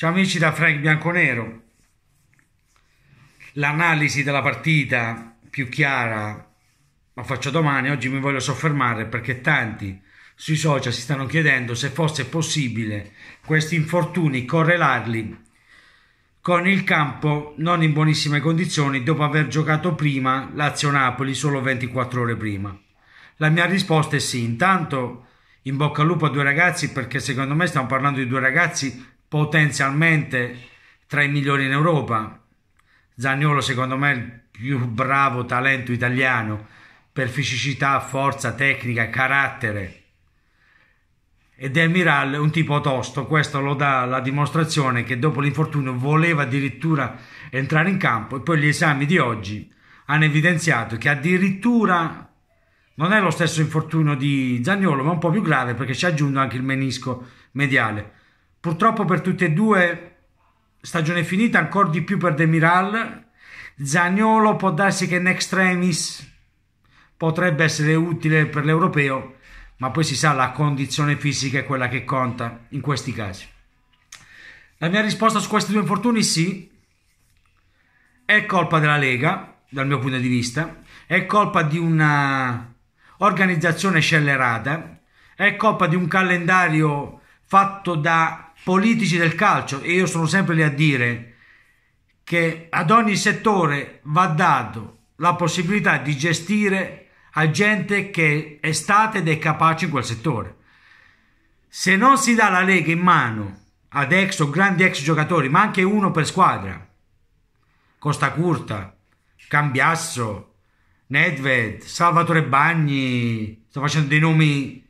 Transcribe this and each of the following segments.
Ciao amici da Frank Bianconero. L'analisi della partita più chiara la faccio domani, oggi mi voglio soffermare perché tanti sui social si stanno chiedendo se fosse possibile questi infortuni correlarli con il campo non in buonissime condizioni dopo aver giocato prima Lazio-Napoli solo 24 ore prima. La mia risposta è sì, intanto in bocca al lupo a due ragazzi perché secondo me stiamo parlando di due ragazzi potenzialmente tra i migliori in Europa. Zagnolo secondo me è il più bravo talento italiano per fisicità, forza, tecnica, carattere. Ed Emiral è un tipo tosto, questo lo dà la dimostrazione che dopo l'infortunio voleva addirittura entrare in campo e poi gli esami di oggi hanno evidenziato che addirittura non è lo stesso infortunio di Zagnolo, ma un po' più grave perché ci aggiunto anche il menisco mediale. Purtroppo per tutti e due stagione finita, ancora di più per De Miral. Zagnolo può darsi che in extremis potrebbe essere utile per l'europeo, ma poi si sa la condizione fisica è quella che conta in questi casi. La mia risposta su questi due infortuni sì, è colpa della Lega, dal mio punto di vista, è colpa di una organizzazione scellerata, è colpa di un calendario fatto da politici del calcio e io sono sempre lì a dire che ad ogni settore va dato la possibilità di gestire a gente che è stata ed è capace in quel settore. Se non si dà la Lega in mano ad ex o grandi ex giocatori, ma anche uno per squadra, Costa Curta, Cambiasso, Nedved, Salvatore Bagni, sto facendo dei nomi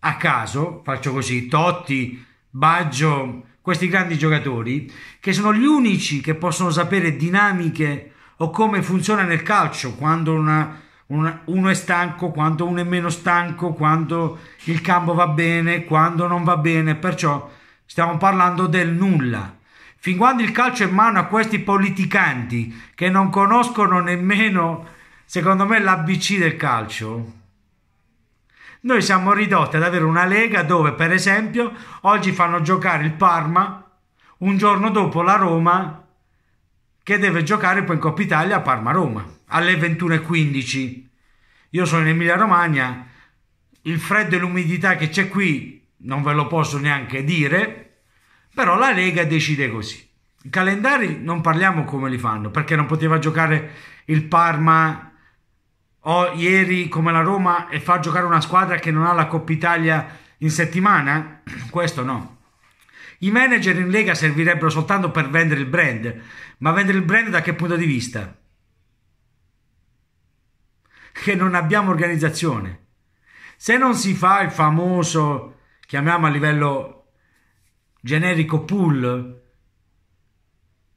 a caso, faccio così, Totti, Baggio, questi grandi giocatori, che sono gli unici che possono sapere dinamiche o come funziona nel calcio, quando una, una, uno è stanco, quando uno è meno stanco, quando il campo va bene, quando non va bene, perciò stiamo parlando del nulla. Fin quando il calcio è in mano a questi politicanti che non conoscono nemmeno, secondo me, l'ABC del calcio, noi siamo ridotti ad avere una lega dove, per esempio, oggi fanno giocare il Parma, un giorno dopo la Roma, che deve giocare poi in Coppa Italia a Parma-Roma alle 21.15. Io sono in Emilia-Romagna, il freddo e l'umidità che c'è qui non ve lo posso neanche dire, però la Lega decide così. I calendari non parliamo come li fanno, perché non poteva giocare il Parma o ieri come la Roma e far giocare una squadra che non ha la Coppa Italia in settimana? Questo no. I manager in Lega servirebbero soltanto per vendere il brand, ma vendere il brand da che punto di vista? Che non abbiamo organizzazione. Se non si fa il famoso, chiamiamo a livello generico pool,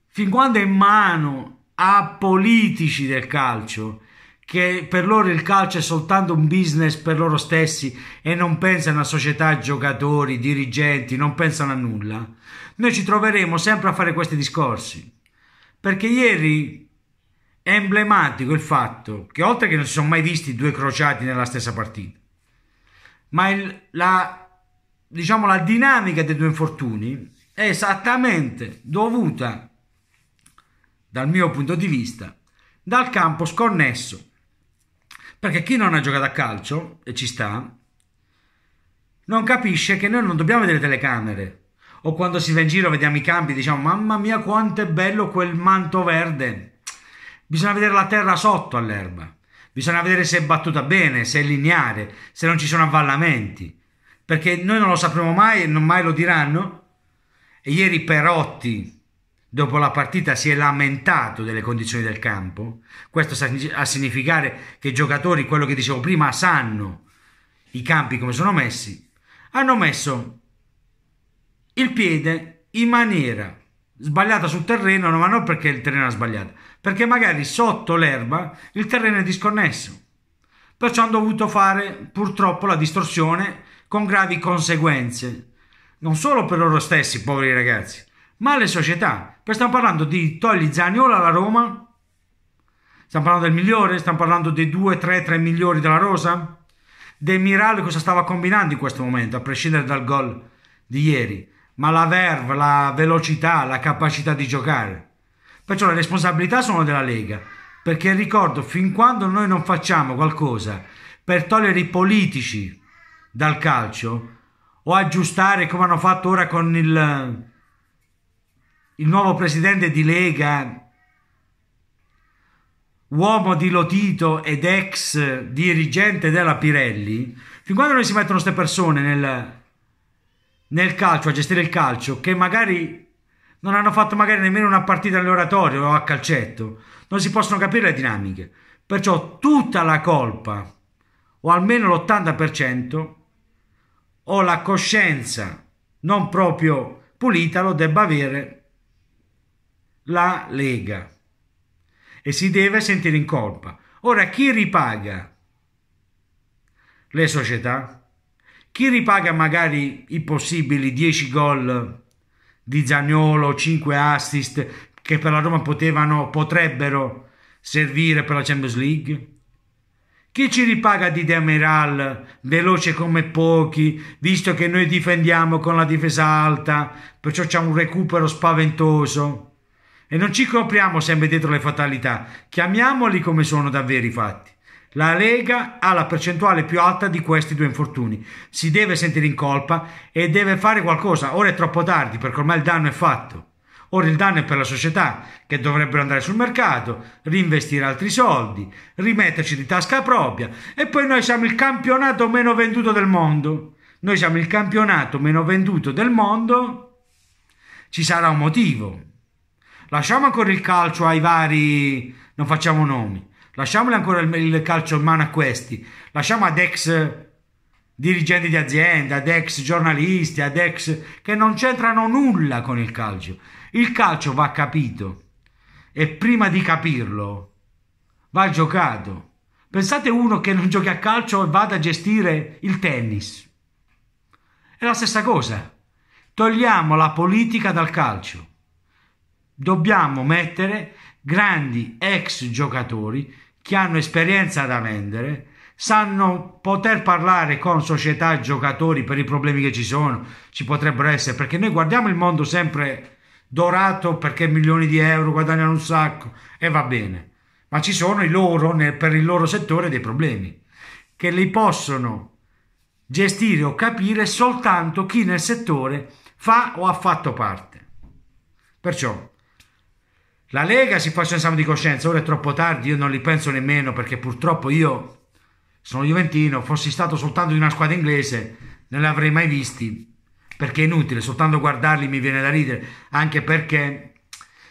fin quando è in mano a politici del calcio, che per loro il calcio è soltanto un business per loro stessi e non pensano a società, giocatori, dirigenti, non pensano a nulla, noi ci troveremo sempre a fare questi discorsi. Perché ieri è emblematico il fatto che oltre che non si sono mai visti due crociati nella stessa partita, ma il, la, diciamo, la dinamica dei due infortuni è esattamente dovuta, dal mio punto di vista, dal campo sconnesso perché chi non ha giocato a calcio, e ci sta, non capisce che noi non dobbiamo vedere telecamere. O quando si va in giro vediamo i campi, diciamo mamma mia quanto è bello quel manto verde. Bisogna vedere la terra sotto all'erba. Bisogna vedere se è battuta bene, se è lineare, se non ci sono avvallamenti. Perché noi non lo sapremo mai e non mai lo diranno. E ieri Perotti, dopo la partita si è lamentato delle condizioni del campo, questo sta a significare che i giocatori, quello che dicevo prima, sanno i campi come sono messi, hanno messo il piede in maniera sbagliata sul terreno, ma non perché il terreno era sbagliato, perché magari sotto l'erba il terreno è disconnesso. Perciò hanno dovuto fare purtroppo la distorsione con gravi conseguenze, non solo per loro stessi, poveri ragazzi, ma le società. Poi stiamo parlando di togli Zaniola alla Roma, stiamo parlando del migliore, stiamo parlando dei 2, 3, 3 migliori della rosa, De Miral cosa stava combinando in questo momento, a prescindere dal gol di ieri, ma la verve, la velocità, la capacità di giocare. Perciò le responsabilità sono della Lega, perché ricordo, fin quando noi non facciamo qualcosa per togliere i politici dal calcio, o aggiustare come hanno fatto ora con il il nuovo presidente di Lega, uomo di Lotito ed ex dirigente della Pirelli, fin quando non si mettono queste persone nel, nel calcio, a gestire il calcio, che magari non hanno fatto magari nemmeno una partita all'oratorio o a calcetto, non si possono capire le dinamiche. Perciò tutta la colpa, o almeno l'80%, o la coscienza non proprio pulita lo debba avere la Lega e si deve sentire in colpa. Ora chi ripaga? Le società? Chi ripaga magari i possibili 10 gol di Zagnolo, 5 assist che per la Roma potevano, potrebbero servire per la Champions League? Chi ci ripaga di Demiral, veloce come pochi, visto che noi difendiamo con la difesa alta, perciò c'è un recupero spaventoso? E non ci copriamo sempre dietro le fatalità, chiamiamoli come sono davvero i fatti. La Lega ha la percentuale più alta di questi due infortuni. Si deve sentire in colpa e deve fare qualcosa. Ora è troppo tardi perché ormai il danno è fatto. Ora il danno è per la società che dovrebbero andare sul mercato, reinvestire altri soldi, rimetterci di tasca propria e poi noi siamo il campionato meno venduto del mondo. Noi siamo il campionato meno venduto del mondo. Ci sarà un motivo. Lasciamo ancora il calcio ai vari, non facciamo nomi, lasciamole ancora il, il calcio in mano a questi, lasciamo ad ex dirigenti di azienda, ad ex giornalisti, ad ex che non c'entrano nulla con il calcio. Il calcio va capito e prima di capirlo va giocato. Pensate uno che non giochi a calcio e vada a gestire il tennis. È la stessa cosa. Togliamo la politica dal calcio dobbiamo mettere grandi ex giocatori che hanno esperienza da vendere, sanno poter parlare con società e giocatori per i problemi che ci sono, ci potrebbero essere, perché noi guardiamo il mondo sempre dorato perché milioni di euro guadagnano un sacco e va bene, ma ci sono i loro, nel, per il loro settore, dei problemi che li possono gestire o capire soltanto chi nel settore fa o ha fatto parte. Perciò la Lega si faccia un esame di coscienza, ora è troppo tardi, io non li penso nemmeno perché purtroppo io sono Juventino, fossi stato soltanto di una squadra inglese non li avrei mai visti perché è inutile, soltanto guardarli mi viene da ridere, anche perché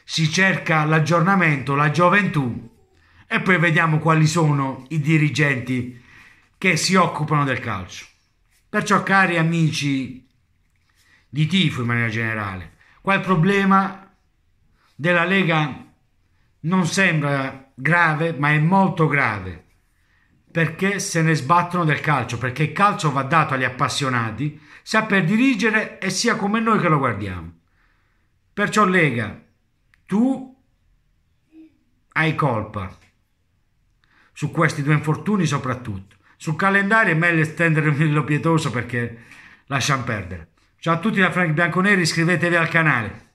si cerca l'aggiornamento, la gioventù e poi vediamo quali sono i dirigenti che si occupano del calcio. Perciò cari amici di tifo in maniera generale, qua il problema della Lega non sembra grave, ma è molto grave, perché se ne sbattono del calcio, perché il calcio va dato agli appassionati, saper dirigere e sia come noi che lo guardiamo. Perciò Lega, tu hai colpa su questi due infortuni soprattutto. Sul calendario è meglio estendere un filo pietoso perché lasciamo perdere. Ciao a tutti da Frank Bianconeri, iscrivetevi al canale.